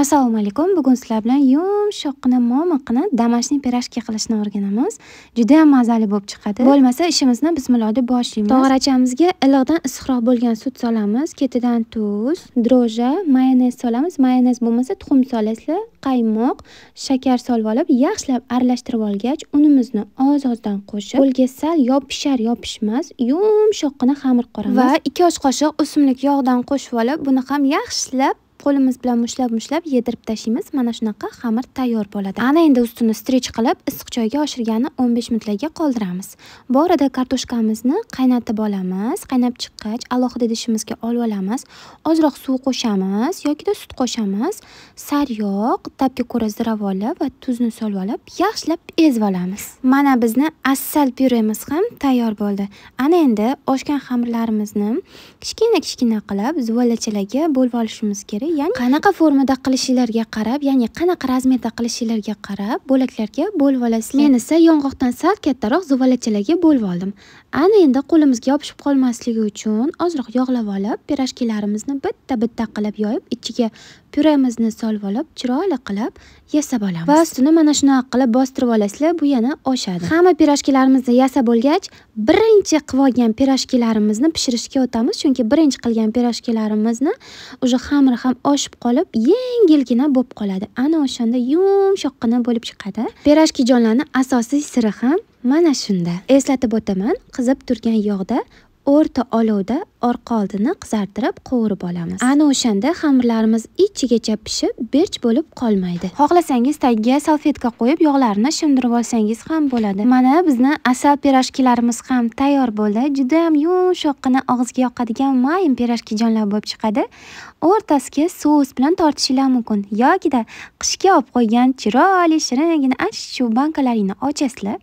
assalomu alaykum bugun sizlar bilan yumshoqqina momiqni damashniy pirajki qilishni o'rganamiz juda ham mazali bo'lib chiqadi bo'lmasa ishimizni bismillah deb boshlaymiz tog'orachamizga iliqdan issiqroq bo'lgan sut solamiz ketidan tuz droja mayonez solamiz mayonez bo'lmasa tuxum solasizlar qaymoq shakar solib olib yaxshilab aralashtirib olgach unimizni oz ozdan qo'shib qo'lga sal yopishar yopishmas yumshoqqina xamir qoramiz va ikki osh qoshiq o'simlik yog'idan qo'shib olib buni ham yaxshilab qo'limiz bilan mushlab mushlab yedirib tashlaymiz mana shunaqa xamir tayyor bo'ladi ana endi ustini strech qilib issiq choyga oshirgani 15 minutlarga qoldiramiz bu orada kartoshkamizni qaynatib olamiz qaynab chiqqach alohida idishimizga olib olamiz ozroq suv qo'shamiz yokida sut qo'shamiz sariyog' tabga ko'ra ziravorlar va tuzni solib olib yaxshilab ezib olamiz mana bizni assal pyuremiz ham tayyor bo'ldi ana endi oshgan xamirlarimizni kichkina kichkina qilib zuvalachalarga bo'lib olishimiz kerak ya'ni qanaqa formada qilishinglarga qarab ya'ni qanaqa razmerda qilishinglarga qarab bo'laklarga bo'lib olasizlar men esa yong'oqdan sal kattaroq zuvalachalarga bo'lib oldim ana endi qo'limizga yopishib qolmasligi uchun ozroq yog'lab olib pirojkilarimizni bitta bitta qilib yoyib ichiga püremizni solib olib chiroyli qilib yasab olamiz va ustini mana shunaqa qilib bostirib olasizlar bu yana oshadi hamma pirojkalarimizni yasab bo'lgach birinchi qilib olgan pirojkalarimizni pishirishga o'tamiz chunki birinchi qilgan pirojkalarimizni уже xamiri ham oshib qolib yengilgina bo'lib qoladi ana o'shanda yumshoqqina bo'lib chiqadi pirojkijonlarni asosiy siri ham mana shunda eslatib o'taman qizib turgan yog'da o'rta olovda orqa oldini qizartirib qovurib olamiz ana o'shanda xamirlarimiz ichigacha pishib berch bo'lib qolmaydi xohlasangiz tagiga salfetka qo'yib yog'larini shimdirib olsangiz ham bo'ladi mana bizni asal pirojkilarimiz ham tayyor bo'ldi judayam yumshoqqina og'izga yoqadigan mayin pirojkijonlar bo'lib chiqadi o'rtasiga sous bilan tortishinglar mumkin yokida qishga olib qo'ygan chiroyli shirinigina ana shu bankalaringni ochasizlar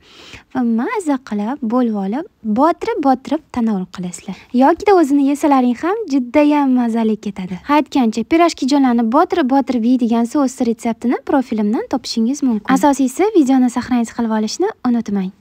va maza qilib bo'lib olib botirib botirib tanovul qilasizlar yokida o'zini yesalaring ham judayam mazali ketadi aytgancha jonlarni botirib botirib yeydigan sous retseptini profilimdan topishingiz mumkin asosiysi videoni sahnangiz qilib olishni unutmang